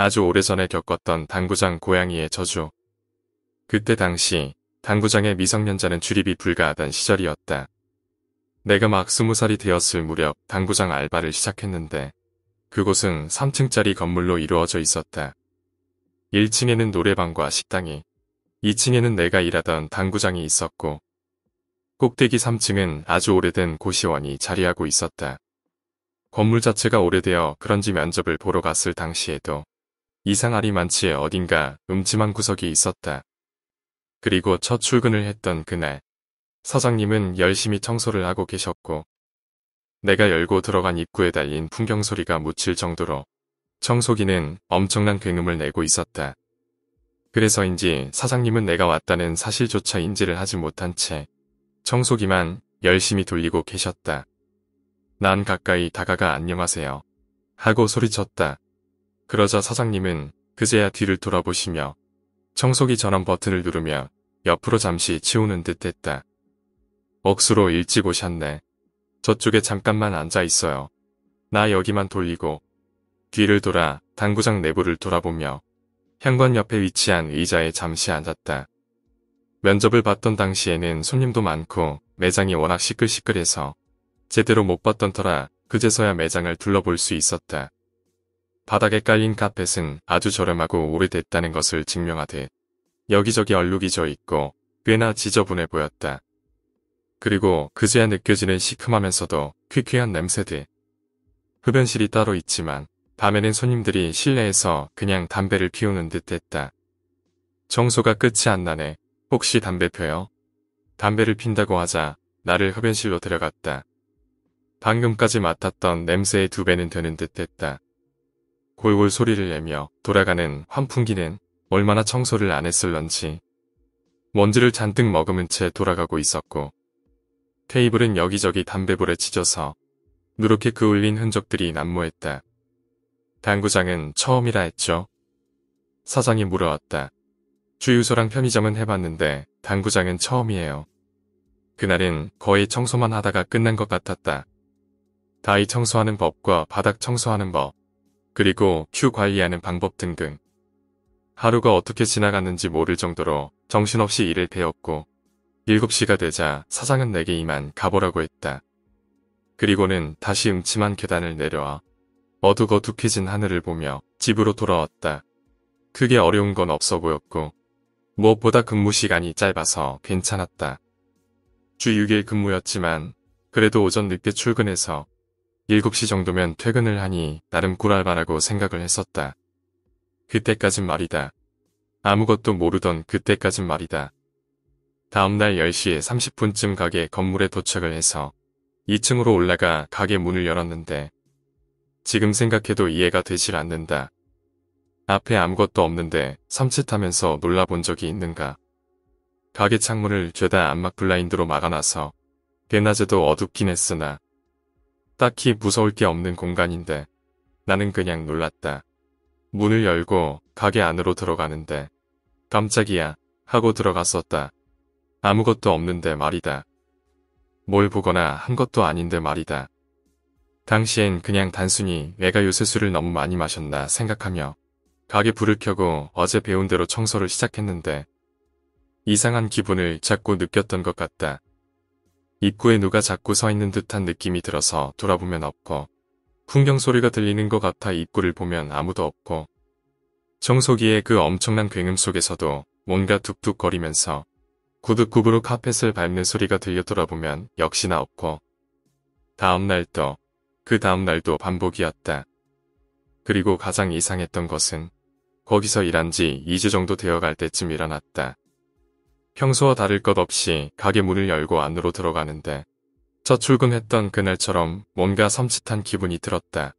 아주 오래전에 겪었던 당구장 고양이의 저주. 그때 당시 당구장의 미성년자는 출입이 불가하던 시절이었다. 내가 막 스무 살이 되었을 무렵 당구장 알바를 시작했는데 그곳은 3층짜리 건물로 이루어져 있었다. 1층에는 노래방과 식당이, 2층에는 내가 일하던 당구장이 있었고 꼭대기 3층은 아주 오래된 고시원이 자리하고 있었다. 건물 자체가 오래되어 그런지 면접을 보러 갔을 당시에도 이상하리 만치에 어딘가 음침한 구석이 있었다. 그리고 첫 출근을 했던 그날 사장님은 열심히 청소를 하고 계셨고 내가 열고 들어간 입구에 달린 풍경 소리가 묻힐 정도로 청소기는 엄청난 굉음을 내고 있었다. 그래서인지 사장님은 내가 왔다는 사실조차 인지를 하지 못한 채 청소기만 열심히 돌리고 계셨다. 난 가까이 다가가 안녕하세요. 하고 소리쳤다. 그러자 사장님은 그제야 뒤를 돌아보시며 청소기 전원 버튼을 누르며 옆으로 잠시 치우는 듯 했다. 억수로 일찍 오셨네. 저쪽에 잠깐만 앉아 있어요. 나 여기만 돌리고 뒤를 돌아 당구장 내부를 돌아보며 현관 옆에 위치한 의자에 잠시 앉았다. 면접을 받던 당시에는 손님도 많고 매장이 워낙 시끌시끌해서 제대로 못 봤던 터라 그제서야 매장을 둘러볼 수 있었다. 바닥에 깔린 카펫은 아주 저렴하고 오래됐다는 것을 증명하되 여기저기 얼룩이 져 있고 꽤나 지저분해 보였다. 그리고 그제야 느껴지는 시큼하면서도 퀴퀴한 냄새들. 흡연실이 따로 있지만 밤에는 손님들이 실내에서 그냥 담배를 피우는 듯 했다. 정소가 끝이 안 나네. 혹시 담배 펴요? 담배를 핀다고 하자 나를 흡연실로 데려갔다. 방금까지 맡았던 냄새의 두 배는 되는 듯 했다. 골골 소리를 내며 돌아가는 환풍기는 얼마나 청소를 안 했을런지 먼지를 잔뜩 머금은 채 돌아가고 있었고 테이블은 여기저기 담배불에 찢어서 누렇게 그을린 흔적들이 난무했다. 당구장은 처음이라 했죠. 사장이 물어왔다. 주유소랑 편의점은 해봤는데 당구장은 처음이에요. 그날은 거의 청소만 하다가 끝난 것 같았다. 다이 청소하는 법과 바닥 청소하는 법, 그리고 큐 관리하는 방법 등등. 하루가 어떻게 지나갔는지 모를 정도로 정신없이 일을 배웠고 7시가 되자 사장은 내게 이만 가보라고 했다. 그리고는 다시 음침한 계단을 내려와 어둑어둑해진 하늘을 보며 집으로 돌아왔다. 크게 어려운 건 없어 보였고 무엇보다 근무 시간이 짧아서 괜찮았다. 주 6일 근무였지만 그래도 오전 늦게 출근해서 7시 정도면 퇴근을 하니 나름 꿀알바라고 생각을 했었다. 그때까진 말이다. 아무것도 모르던 그때까진 말이다. 다음날 10시 30분쯤 가게 건물에 도착을 해서 2층으로 올라가 가게 문을 열었는데 지금 생각해도 이해가 되질 않는다. 앞에 아무것도 없는데 섬찟하면서 놀라본 적이 있는가. 가게 창문을 죄다 안막 블라인드로 막아놔서 대낮에도 어둡긴 했으나 딱히 무서울 게 없는 공간인데 나는 그냥 놀랐다. 문을 열고 가게 안으로 들어가는데 깜짝이야 하고 들어갔었다. 아무것도 없는데 말이다. 뭘 보거나 한 것도 아닌데 말이다. 당시엔 그냥 단순히 내가 요새 술을 너무 많이 마셨나 생각하며 가게 불을 켜고 어제 배운 대로 청소를 시작했는데 이상한 기분을 자꾸 느꼈던 것 같다. 입구에 누가 자꾸 서 있는 듯한 느낌이 들어서 돌아보면 없고 풍경 소리가 들리는 것 같아 입구를 보면 아무도 없고 청소기의 그 엄청난 굉음 속에서도 뭔가 툭툭거리면서 구두굽으로 카펫을 밟는 소리가 들려 돌아보면 역시나 없고 다음날 또 그 다음날도 반복이었다. 그리고 가장 이상했던 것은 거기서 일한 지 2주 정도 되어갈 때쯤 일어났다. 평소와 다를 것 없이 가게 문을 열고 안으로 들어가는데 저 출근했던 그날처럼 뭔가 섬찟한 기분이 들었다.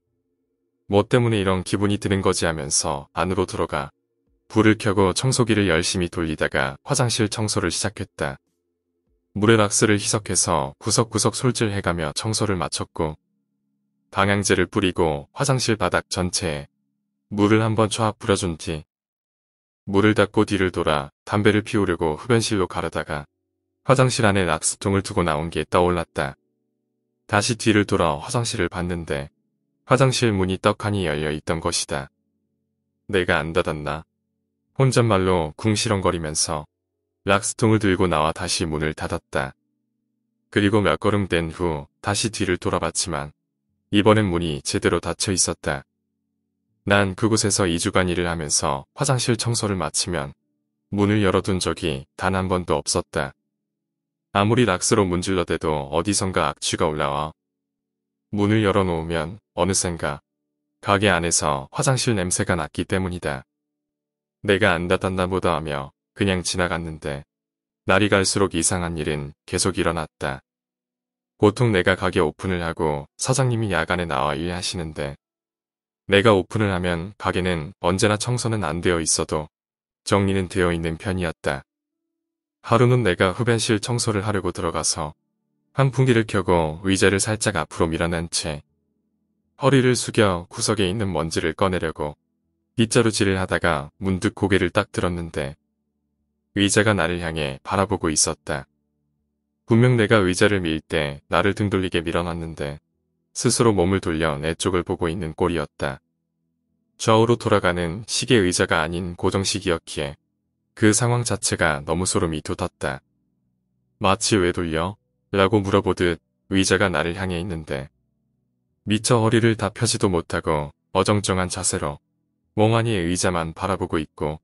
뭐 때문에 이런 기분이 드는 거지 하면서 안으로 들어가 불을 켜고 청소기를 열심히 돌리다가 화장실 청소를 시작했다. 물에 락스를 희석해서 구석구석 솔질해가며 청소를 마쳤고 방향제를 뿌리고 화장실 바닥 전체에 물을 한번 쫙 뿌려준 뒤 물을 닦고 뒤를 돌아 담배를 피우려고 흡연실로 가르다가 화장실 안에 락스통을 두고 나온 게 떠올랐다. 다시 뒤를 돌아 화장실을 봤는데 화장실 문이 떡하니 열려 있던 것이다. 내가 안 닫았나? 혼잣말로 궁시렁거리면서 락스통을 들고 나와 다시 문을 닫았다. 그리고 몇 걸음 뗀 후 다시 뒤를 돌아봤지만 이번엔 문이 제대로 닫혀 있었다. 난 그곳에서 2주간 일을 하면서 화장실 청소를 마치면 문을 열어둔 적이 단 한 번도 없었다. 아무리 락스로 문질러대도 어디선가 악취가 올라와 문을 열어놓으면 어느샌가 가게 안에서 화장실 냄새가 났기 때문이다. 내가 안 닫았나 보다 하며 그냥 지나갔는데 날이 갈수록 이상한 일은 계속 일어났다. 보통 내가 가게 오픈을 하고 사장님이 야간에 나와 일하시는데 내가 오픈을 하면 가게는 언제나 청소는 안 되어 있어도 정리는 되어 있는 편이었다. 하루는 내가 흡연실 청소를 하려고 들어가서 환풍기를 켜고 의자를 살짝 앞으로 밀어낸 채 허리를 숙여 구석에 있는 먼지를 꺼내려고 빗자루질을 하다가 문득 고개를 딱 들었는데 의자가 나를 향해 바라보고 있었다. 분명 내가 의자를 밀 때 나를 등 돌리게 밀어놨는데 스스로 몸을 돌려 내 쪽을 보고 있는 꼴이었다. 좌우로 돌아가는 시계 의자가 아닌 고정식이었기에 그 상황 자체가 너무 소름이 돋았다. 마치 왜 돌려? 라고 물어보듯 의자가 나를 향해 있는데 미처 허리를 다 펴지도 못하고 어정쩡한 자세로 멍하니 의자만 바라보고 있고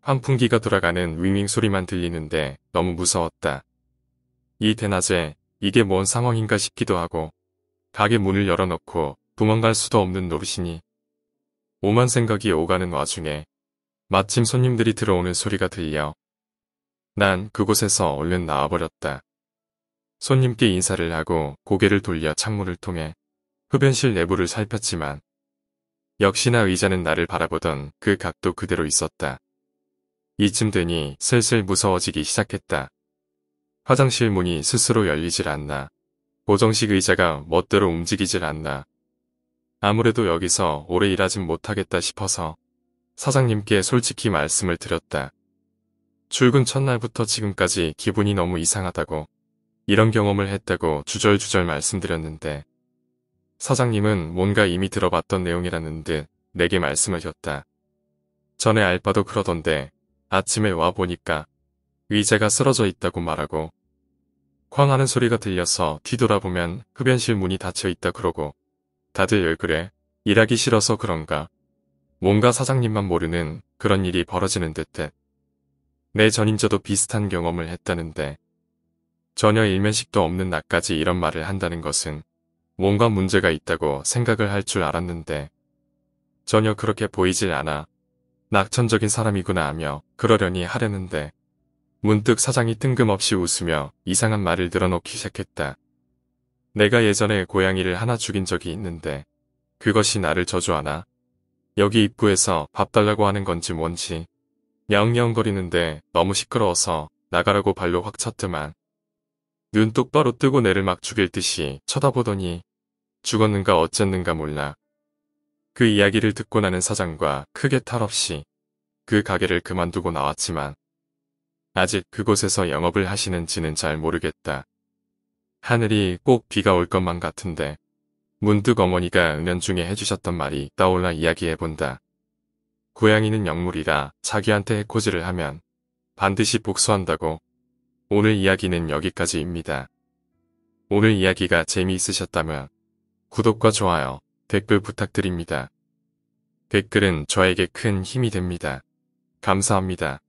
환풍기가 돌아가는 윙윙 소리만 들리는데 너무 무서웠다. 이 대낮에 이게 뭔 상황인가 싶기도 하고 가게 문을 열어놓고 도망갈 수도 없는 노릇이니 오만 생각이 오가는 와중에 마침 손님들이 들어오는 소리가 들려 난 그곳에서 얼른 나와버렸다. 손님께 인사를 하고 고개를 돌려 창문을 통해 흡연실 내부를 살폈지만 역시나 의자는 나를 바라보던 그 각도 그대로 있었다. 이쯤 되니 슬슬 무서워지기 시작했다. 화장실 문이 스스로 열리질 않나. 고정식 의자가 멋대로 움직이질 않나. 아무래도 여기서 오래 일하진 못하겠다 싶어서 사장님께 솔직히 말씀을 드렸다. 출근 첫날부터 지금까지 기분이 너무 이상하다고 이런 경험을 했다고 주절주절 말씀드렸는데 사장님은 뭔가 이미 들어봤던 내용이라는 듯 내게 말씀을 줬다. 전에 알바도 그러던데 아침에 와 보니까 의자가 쓰러져 있다고 말하고 쾅 하는 소리가 들려서 뒤돌아보면 흡연실 문이 닫혀있다 그러고 다들 열그래 일하기 싫어서 그런가 뭔가 사장님만 모르는 그런 일이 벌어지는 듯해 내 전임자도 비슷한 경험을 했다는데 전혀 일면식도 없는 나까지 이런 말을 한다는 것은 뭔가 문제가 있다고 생각을 할 줄 알았는데 전혀 그렇게 보이질 않아 낙천적인 사람이구나 하며 그러려니 하려는데 문득 사장이 뜬금없이 웃으며 이상한 말을 들어놓기 시작했다. 내가 예전에 고양이를 하나 죽인 적이 있는데 그것이 나를 저주하나? 여기 입구에서 밥 달라고 하는 건지 뭔지 야웅야웅거리는데 너무 시끄러워서 나가라고 발로 확 쳤더만 눈 똑바로 뜨고 내를 막 죽일 듯이 쳐다보더니 죽었는가 어쨌는가 몰라. 그 이야기를 듣고 나는 사장과 크게 탈 없이 그 가게를 그만두고 나왔지만 아직 그곳에서 영업을 하시는지는 잘 모르겠다. 하늘이 꼭 비가 올 것만 같은데 문득 어머니가 은연 중에 해주셨던 말이 떠올라 이야기해본다. 고양이는 영물이라 자기한테 해코지를 하면 반드시 복수한다고. 오늘 이야기는 여기까지입니다. 오늘 이야기가 재미있으셨다면 구독과 좋아요, 댓글 부탁드립니다. 댓글은 저에게 큰 힘이 됩니다. 감사합니다.